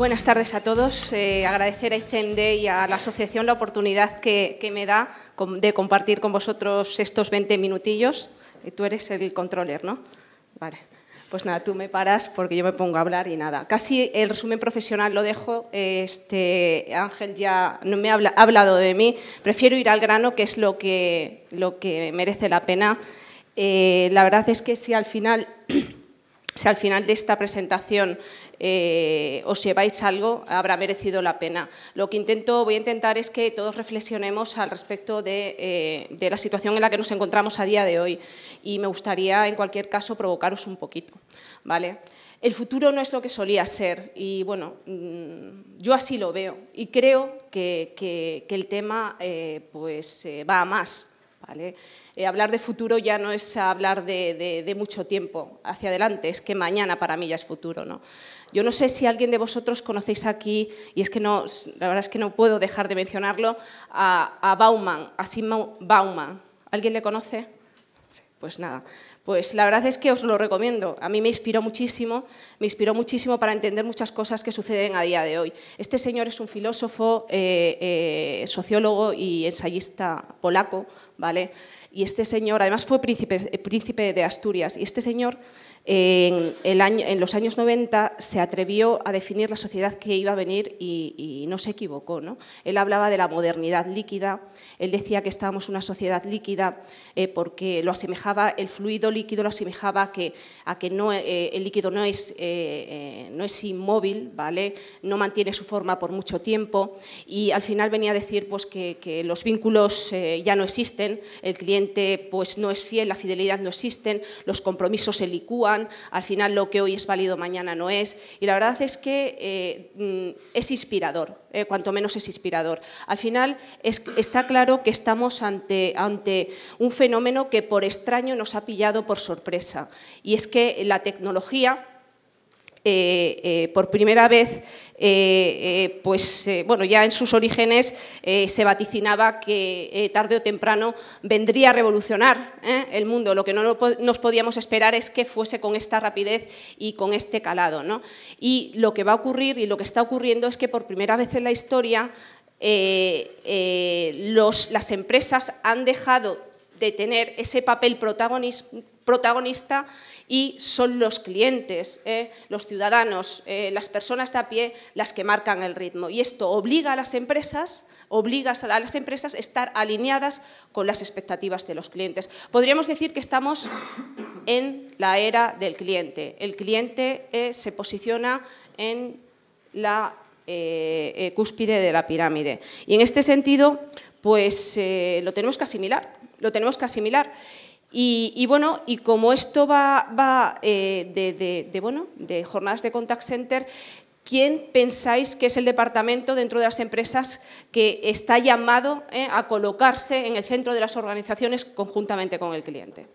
Buenas tardes a todos. Eh, agradecer a ICENDE y a la asociación la oportunidad que, me da de compartir con vosotros estos 20 minutillos. Eh, tú eres el controller, ¿no? Vale. Pues nada, tú me paras porque yo me pongo a hablar y nada. Casi el resumen profesional lo dejo. Eh, este Ángel ya no me ha hablado de mí. Prefiero ir al grano, que es lo que, lo que merece la pena. la verdad es que si al final si al final de esta presentación eh, os lleváis algo, habrá merecido la pena. Lo que intento, voy a intentar es que todos reflexionemos al respecto eh, de, la situación en la que nos encontramos a día de hoy y me gustaría, en cualquier caso, provocaros un poquito. ¿vale? El futuro no es lo que solía ser y, bueno, mm, yo así lo veo y creo que, el tema eh, pues, va a más. ¿vale? Eh, hablar de futuro ya no es hablar de, mucho tiempo hacia adelante, es que mañana para mí ya es futuro. ¿no? Yo no sé si alguien de vosotros conocéis aquí, y es que no, la verdad es que no puedo dejar de mencionarlo, a, Bauman, a Simon Bauman. ¿Alguien le conoce? Pues nada, pues la verdad es que os lo recomiendo. A mí me inspiró muchísimo, me inspiró muchísimo para entender muchas cosas que suceden a día de hoy. Este señor es un filósofo, eh, eh, sociólogo y ensayista polaco, ¿vale? Y este señor, además fue príncipe, eh, de Asturias, y este señor en, el año, en, los años 90 se atrevió a definir la sociedad que iba a venir y, no se equivocó. ¿no? Él hablaba de la modernidad líquida, él decía que estábamos una sociedad líquida eh, porque lo asemejaba, el fluido líquido lo asemejaba a que, a que no, eh, el líquido no es, eh, no es inmóvil, ¿vale? no mantiene su forma por mucho tiempo y al final venía a decir pues, que, que los vínculos ya no existen, el cliente pues, no es fiel, la fidelidad no existen, los compromisos se licúan al final lo que hoy es válido mañana no es, y la verdad es que eh, mm, es inspirador, eh, cuanto menos es inspirador. Al final está claro que estamos ante un fenómeno que por extraño nos ha pillado por sorpresa, y es que la tecnología eh, eh, por primera vez, eh, pues bueno, ya en sus orígenes se vaticinaba que tarde o temprano vendría a revolucionar el mundo. Lo que no nos podíamos esperar es que fuese con esta rapidez y con este calado. Y lo que va a ocurrir y lo que está ocurriendo es que por primera vez en la historia las empresas han dejado de tener ese papel protagonista, protagonista y son los clientes, eh, los ciudadanos, eh, las personas de a pie las que marcan el ritmo. Y esto obliga a las empresas obliga a las empresas estar alineadas con las expectativas de los clientes. Podríamos decir que estamos en la era del cliente. El cliente eh, se posiciona en la cúspide de la pirámide. Y en este sentido, pues lo tenemos que asimilar. Lo tenemos que asimilar. Y, bueno, y como esto va, eh, de, bueno, de jornadas de contact center, ¿quién pensáis que es el departamento dentro de las empresas que está llamado eh, a colocarse en el centro de las organizaciones conjuntamente con el cliente?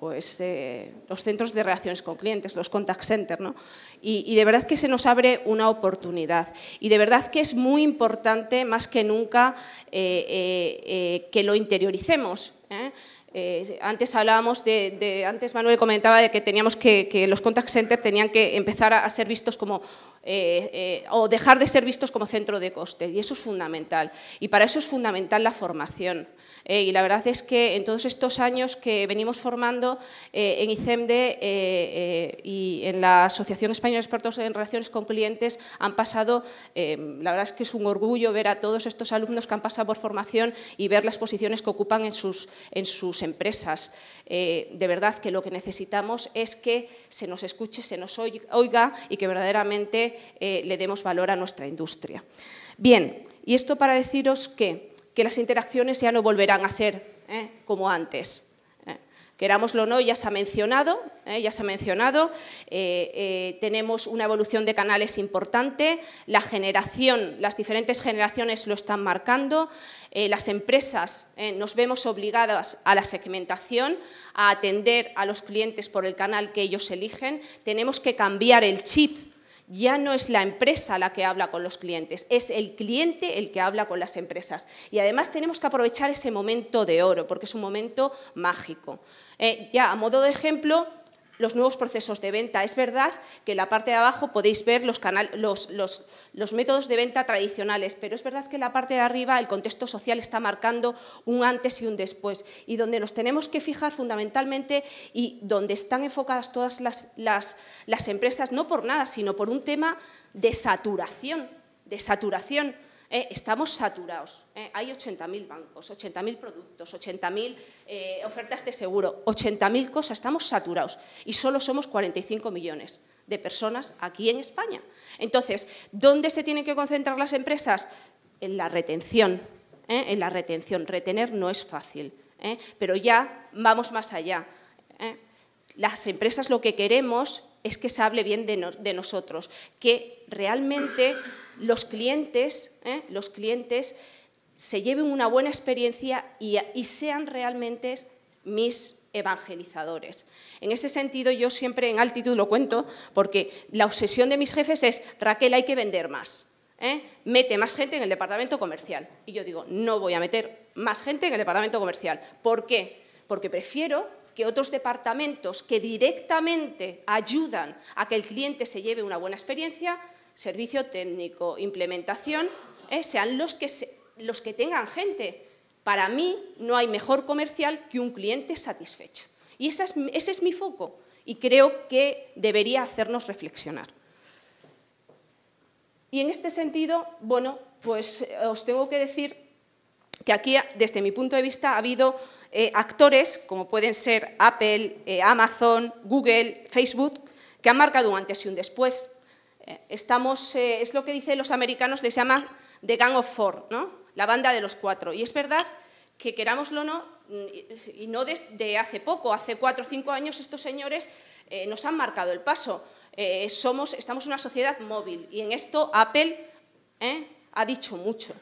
pues eh, los centros de relaciones con clientes, los contact center. ¿no? Y, de verdad que se nos abre una oportunidad. Y de verdad que es muy importante, más que nunca, que lo interioricemos, 嗯。Eh, antes hablábamos de, antes Manuel comentaba de que teníamos que, los contact centers tenían que empezar a, ser vistos como eh, eh, o dejar de ser vistos como centro de coste y eso es fundamental y para eso es fundamental la formación y la verdad es que en todos estos años que venimos formando en ICEMDE y en la Asociación Española de Expertos en Relaciones con Clientes han pasado, la verdad es que es un orgullo ver a todos estos alumnos que han pasado por formación y ver las posiciones que ocupan en sus, en sus empresas. Eh, de verdad que lo que necesitamos es que se nos escuche, se nos oiga y que verdaderamente eh, le demos valor a nuestra industria. Bien, y esto para deciros que las interacciones ya no volverán a ser eh, como antes. Querámoslo o no, ya se ha mencionado, ¿eh? ya se ha mencionado, eh, eh, tenemos una evolución de canales importante, la generación, las diferentes generaciones lo están marcando, las empresas nos vemos obligadas a la segmentación, a atender a los clientes por el canal que ellos eligen, tenemos que cambiar el chip ya no es la empresa la que habla con los clientes, es el cliente el que habla con las empresas. Y además tenemos que aprovechar ese momento de oro, porque es un momento mágico. Eh, ya, a modo de ejemplo, los nuevos procesos de venta. Es verdad que en la parte de abajo podéis ver los, los, métodos de venta tradicionales, pero es verdad que en la parte de arriba el contexto social está marcando un antes y un después, y donde nos tenemos que fijar fundamentalmente y donde están enfocadas todas las, las empresas, no por nada, sino por un tema de saturación, de saturación eh, estamos saturados. Eh. Hay 80.000 bancos, 80.000 productos, 80.000 eh, ofertas de seguro, 80.000 cosas. Estamos saturados y solo somos 45 millones de personas aquí en España. Entonces, ¿dónde se tienen que concentrar las empresas? En la retención. En la retención. Retener no es fácil, pero ya vamos más allá. Las empresas lo que queremos es que se hable bien de, de nosotros, que realmente ¿eh? los clientes, se lleven una buena experiencia y, sean realmente mis evangelizadores. En ese sentido, yo siempre en altitud lo cuento, porque la obsesión de mis jefes es, Raquel, hay que vender más. ¿eh? mete más gente en el departamento comercial. Y yo digo, no voy a meter más gente en el departamento comercial. ¿Por qué? Porque prefiero que otros departamentos que directamente ayudan a que el cliente se lleve una buena experiencia servicio técnico, implementación, ¿eh? sean los que, los que tengan gente. Para mí no hay mejor comercial que un cliente satisfecho. Y ese es, mi foco y creo que debería hacernos reflexionar. Y en este sentido, bueno, pues eh, os tengo que decir que aquí, desde mi punto de vista, ha habido eh, actores, como pueden ser Apple, Amazon, Google, Facebook, que han marcado un antes y un después. Eh, estamos, eh, es lo que dicen los americanos, les llaman The Gang of Four, ¿no? la banda de los cuatro. Y es verdad que querámoslo no, mm, y no desde hace poco, hace cuatro o cinco años estos señores eh, nos han marcado el paso. somos, estamos una sociedad móvil y en esto Apple ha dicho mucho.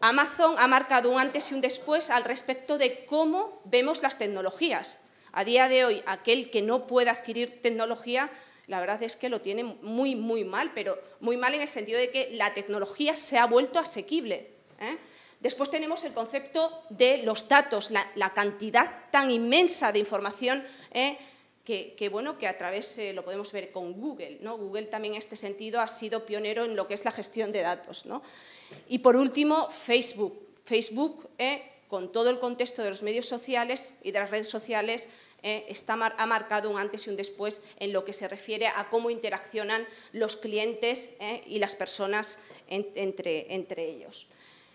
Amazon ha marcado un antes y un después al respecto de cómo vemos las tecnologías. A día de hoy, aquel que no puede adquirir tecnología la verdad es que lo tiene muy, muy mal, pero muy mal en el sentido de que la tecnología se ha vuelto asequible. ¿eh? Después tenemos el concepto de los datos, la, cantidad tan inmensa de información ¿eh? que, bueno, que a través eh, lo podemos ver con Google. ¿no? Google también en este sentido ha sido pionero en lo que es la gestión de datos. Y por último, Facebook. Facebook, con todo el contexto de los medios sociales y de las redes sociales, eh, ha marcado un antes y un después en lo que se refiere a cómo interaccionan los clientes eh, y las personas entre, ellos.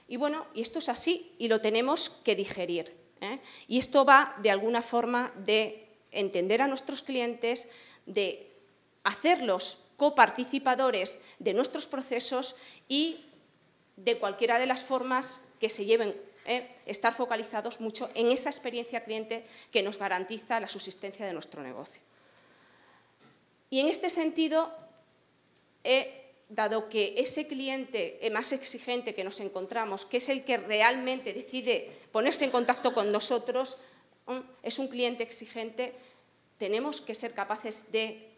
Y bueno, esto es así y lo tenemos que digerir. Eh. Y esto va de alguna forma de entender a nuestros clientes, de hacerlos coparticipadores de nuestros procesos y de cualquiera de las formas que se lleven eh, estar focalizados mucho en esa experiencia cliente que nos garantiza la subsistencia de nuestro negocio. Y en este sentido, eh, dado que ese cliente eh, más exigente que nos encontramos, que es el que realmente decide ponerse en contacto con nosotros, mm, es un cliente exigente, tenemos que ser capaces de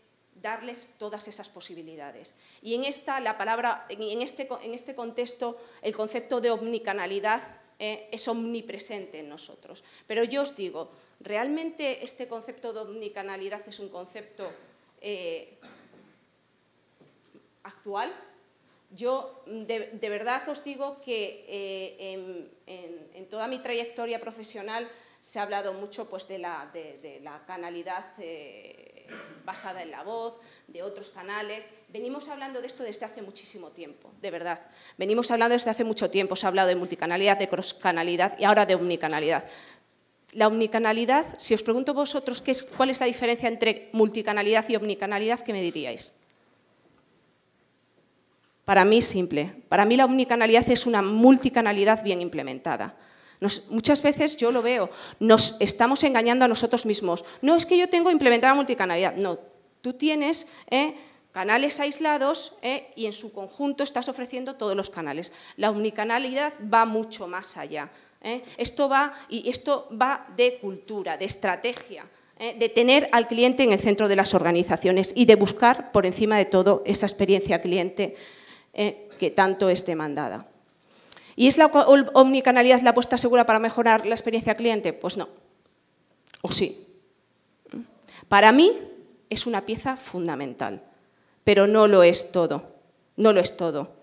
darles todas esas posibilidades. Y en, esta, la palabra, en este, este contexto, el concepto de omnicanalidad eh, es omnipresente en nosotros. Pero yo os digo, ¿realmente este concepto de omnicanalidad es un concepto eh, actual? Yo de, verdad os digo que eh, en, toda mi trayectoria profesional se ha hablado mucho pues, de, la, de, de la canalidad basada en la voz, de otros canales. Venimos hablando de esto desde hace muchísimo tiempo, de verdad. Venimos hablando desde hace mucho tiempo. Se ha hablado de multicanalidad, de cross-canalidad y ahora de omnicanalidad. La omnicanalidad, si os pregunto vosotros qué es, cuál es la diferencia entre multicanalidad y omnicanalidad, ¿qué me diríais? Para mí simple. Para mí la omnicanalidad es una multicanalidad bien implementada muchas veces yo lo veo, nos estamos engañando a nosotros mismos. No es que yo tengo implementada multicanalidad, no, tú tienes eh, canales aislados eh, y en su conjunto estás ofreciendo todos los canales. La unicanalidad va mucho más allá. Eh. Esto, va, y esto va de cultura, de estrategia. de tener al cliente en el centro de las organizaciones y de buscar por encima de todo esa experiencia cliente que tanto es demandada. ¿Y es la omnicanalidad la apuesta segura para mejorar la experiencia cliente? Pues no. ¿O sí? Para mí es una pieza fundamental, pero no lo es todo. No lo es todo.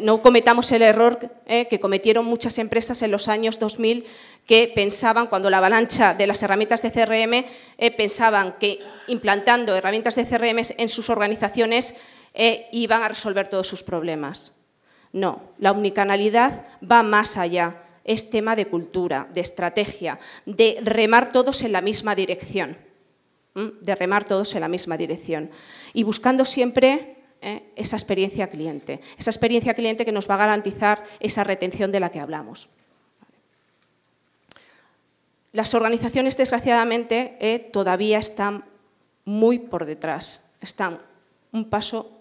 no cometamos el error eh, que cometieron muchas empresas en los años 2000 que pensaban, cuando la avalancha de las herramientas de CRM, eh, pensaban que implantando herramientas de CRM en sus organizaciones eh, iban a resolver todos sus problemas. No, la omnicanalidad va más allá. Es tema de cultura, de estrategia, de remar todos en la misma dirección. De remar todos en la misma dirección. Y buscando siempre ¿eh? esa experiencia cliente. Esa experiencia cliente que nos va a garantizar esa retención de la que hablamos. Las organizaciones, desgraciadamente, eh, todavía están muy por detrás. Están un paso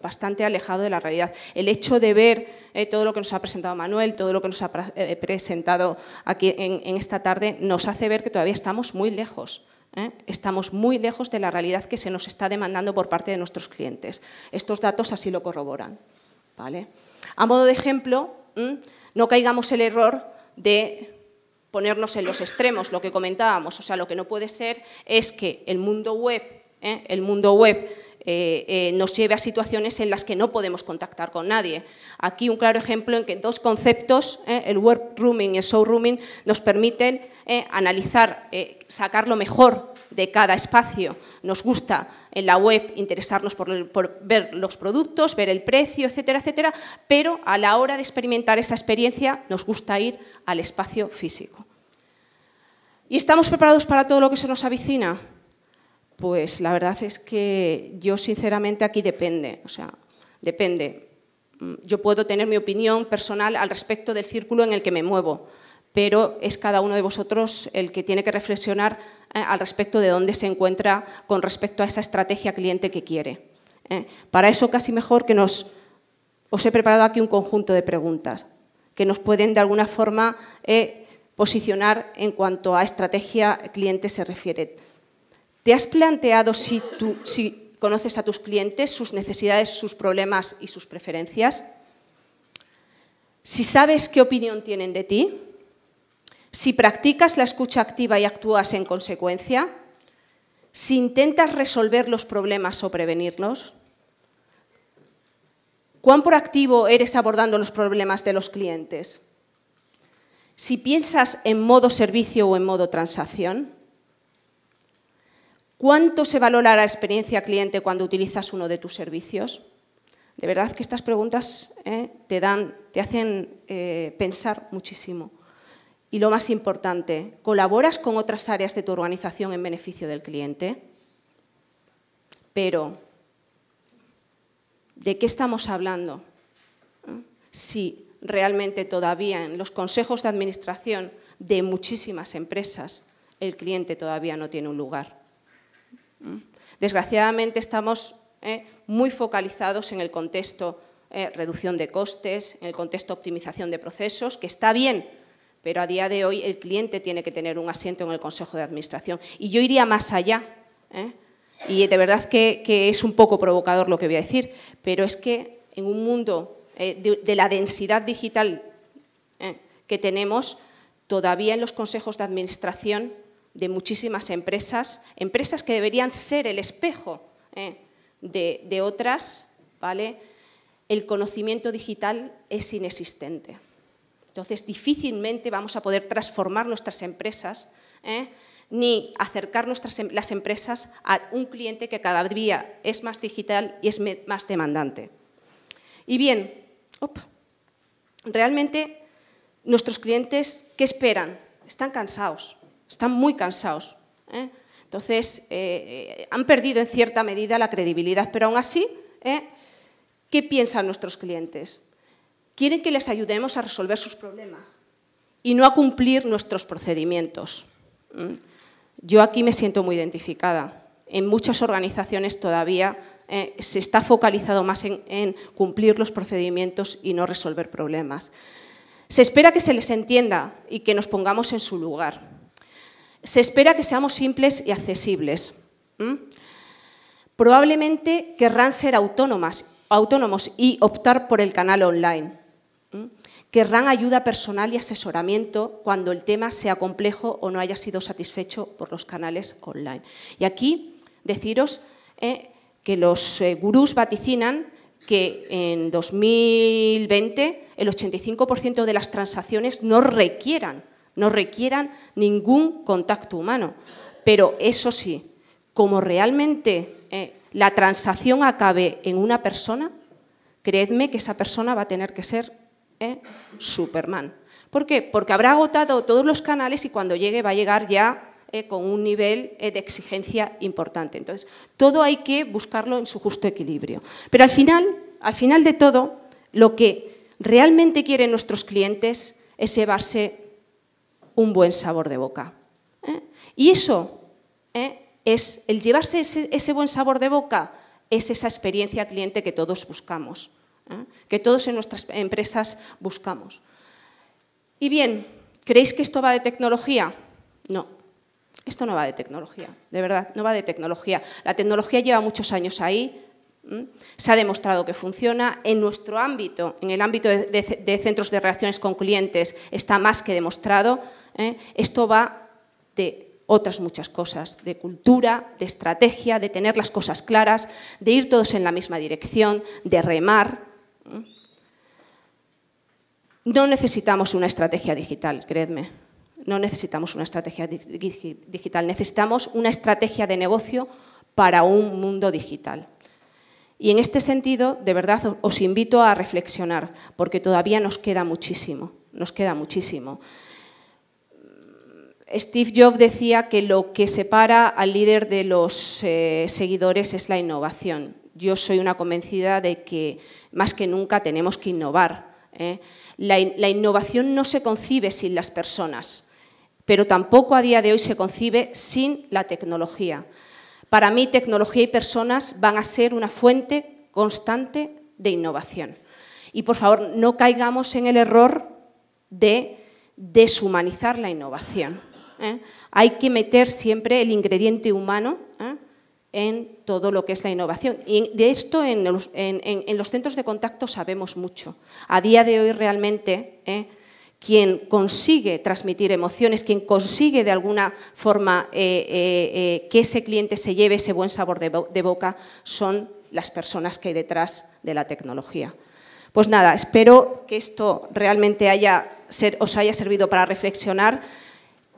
bastante alejado de la realidad. El hecho de ver eh, todo lo que nos ha presentado Manuel, todo lo que nos ha eh, presentado aquí en, esta tarde, nos hace ver que todavía estamos muy lejos. ¿eh? Estamos muy lejos de la realidad que se nos está demandando por parte de nuestros clientes. Estos datos así lo corroboran. ¿vale? A modo de ejemplo, no caigamos el error de ponernos en los extremos, lo que comentábamos. O sea, lo que no puede ser es que el mundo web, el mundo web eh, eh, nos lleve a situaciones en las que no podemos contactar con nadie. Aquí un claro ejemplo en que dos conceptos, eh, el workrooming y el showrooming, nos permiten analizar, sacar lo mejor de cada espacio. Nos gusta en la web interesarnos por, ver los productos, ver el precio, etcétera, etcétera, pero a la hora de experimentar esa experiencia nos gusta ir al espacio físico. ¿Y estamos preparados para todo lo que se nos avicina? Pues la verdad es que yo sinceramente aquí depende, o sea, depende. Mm, yo puedo tener mi opinión personal al respecto del círculo en el que me muevo, pero es cada uno de vosotros el que tiene que reflexionar eh, al respecto de dónde se encuentra con respecto a esa estrategia cliente que quiere. ¿eh? para eso casi mejor que nos... Os he preparado aquí un conjunto de preguntas que nos pueden de alguna forma eh, posicionar en cuanto a estrategia cliente se refiere. ¿Te has planteado si, conoces a tus clientes, sus necesidades, sus problemas y sus preferencias? Si sabes qué opinión tienen de ti, si practicas la escucha activa y actúas en consecuencia, si intentas resolver los problemas o prevenirlos, cuán proactivo eres abordando los problemas de los clientes, si piensas en modo servicio o en modo transacción, ¿Cuánto se valora la experiencia cliente cuando utilizas uno de tus servicios? De verdad que estas preguntas eh, te, dan, te hacen eh, pensar muchísimo. Y lo más importante, ¿colaboras con otras áreas de tu organización en beneficio del cliente? Pero, ¿de qué estamos hablando? ¿Eh? Si realmente todavía en los consejos de administración de muchísimas empresas el cliente todavía no tiene un lugar. Desgraciadamente estamos eh, muy focalizados en el contexto eh, reducción de costes, en el contexto optimización de procesos, que está bien, pero a día de hoy el cliente tiene que tener un asiento en el Consejo de Administración. Y yo iría más allá. ¿eh? Y de verdad que, es un poco provocador lo que voy a decir, pero es que en un mundo de, la densidad digital que tenemos, todavía en los consejos de administración de muchísimas empresas, empresas que deberían ser el espejo eh, de, otras, ¿vale? el conocimiento digital es inexistente. Entonces, difícilmente vamos a poder transformar nuestras empresas eh, ni acercar nuestras, em, las empresas a un cliente que cada día es más digital y es más demandante. Y bien, realmente nuestros clientes, ¿qué esperan? Están cansados están muy cansados. ¿eh? Entonces, eh, eh, han perdido en cierta medida la credibilidad, pero aún así, ¿qué piensan nuestros clientes? Quieren que les ayudemos a resolver sus problemas y no a cumplir nuestros procedimientos. Yo aquí me siento muy identificada. En muchas organizaciones todavía se está focalizado más en, cumplir los procedimientos y no resolver problemas. Se espera que se les entienda y que nos pongamos en su lugar. Se espera que seamos simples y accesibles. Probablemente querrán ser autónomos y optar por el canal online. Querrán ayuda personal y asesoramiento cuando el tema sea complejo o no haya sido satisfecho por los canales online. Y aquí deciros ¿eh? que los eh, gurús vaticinan que en 2020 el 85% de las transacciones no requieran no requieran ningún contacto humano. Pero eso sí, como realmente eh, la transacción acabe en una persona, creedme que esa persona va a tener que ser eh, Superman. ¿Por qué? Porque habrá agotado todos los canales y cuando llegue va a llegar ya eh, con un nivel de exigencia importante. Entonces, todo hay que buscarlo en su justo equilibrio. Pero al final, al final de todo, lo que realmente quieren nuestros clientes es llevarse un buen sabor de boca. ¿eh? Y eso ¿eh? es el llevarse ese, buen sabor de boca, es esa experiencia cliente que todos buscamos, ¿eh? que todos en nuestras empresas buscamos. Y bien, ¿creéis que esto va de tecnología? No, esto no va de tecnología, de verdad, no va de tecnología. La tecnología lleva muchos años ahí, se ha demostrado que funciona. En nuestro ámbito, en el ámbito de, de, centros de relaciones con clientes, está más que demostrado. ¿eh? esto va de otras muchas cosas, de cultura, de estrategia, de tener las cosas claras, de ir todos en la misma dirección, de remar. ¿eh? No necesitamos una estrategia digital, creedme. No necesitamos una estrategia digital, necesitamos una estrategia de negocio para un mundo digital. Y en este sentido, de verdad, os invito a reflexionar, porque todavía nos queda muchísimo, nos queda muchísimo. Steve Jobs decía que lo que separa al líder de los eh, seguidores es la innovación. Yo soy una convencida de que más que nunca tenemos que innovar. ¿eh? la innovación no se concibe sin las personas, pero tampoco a día de hoy se concibe sin la tecnología. Para mí, tecnología y personas van a ser una fuente constante de innovación. Y por favor, no caigamos en el error de deshumanizar la innovación. ¿eh? hay que meter siempre el ingrediente humano ¿eh? en todo lo que es la innovación. Y de esto en los, centros de contacto sabemos mucho. A día de hoy realmente ¿eh? quien consigue transmitir emociones, quien consigue de alguna forma que ese cliente se lleve ese buen sabor de, boca son las personas que hay detrás de la tecnología. Pues nada, espero que esto realmente os haya servido para reflexionar.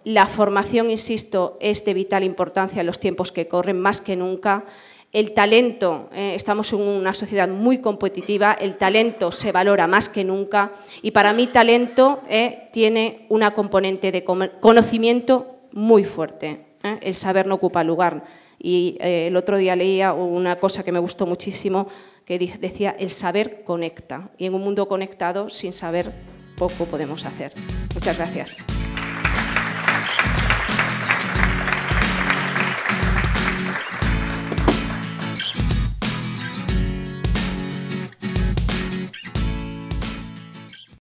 La formación, insisto, es de vital importancia en los tiempos que corren, más que nunca. El talento, eh, estamos en una sociedad muy competitiva, el talento se valora más que nunca y para mí talento eh, tiene una componente de conocimiento muy fuerte. Eh. el saber no ocupa lugar. Y el otro día leía una cosa que me gustó muchísimo, que decía, el saber conecta. Y en un mundo conectado, sin saber, poco podemos hacer. Muchas gracias.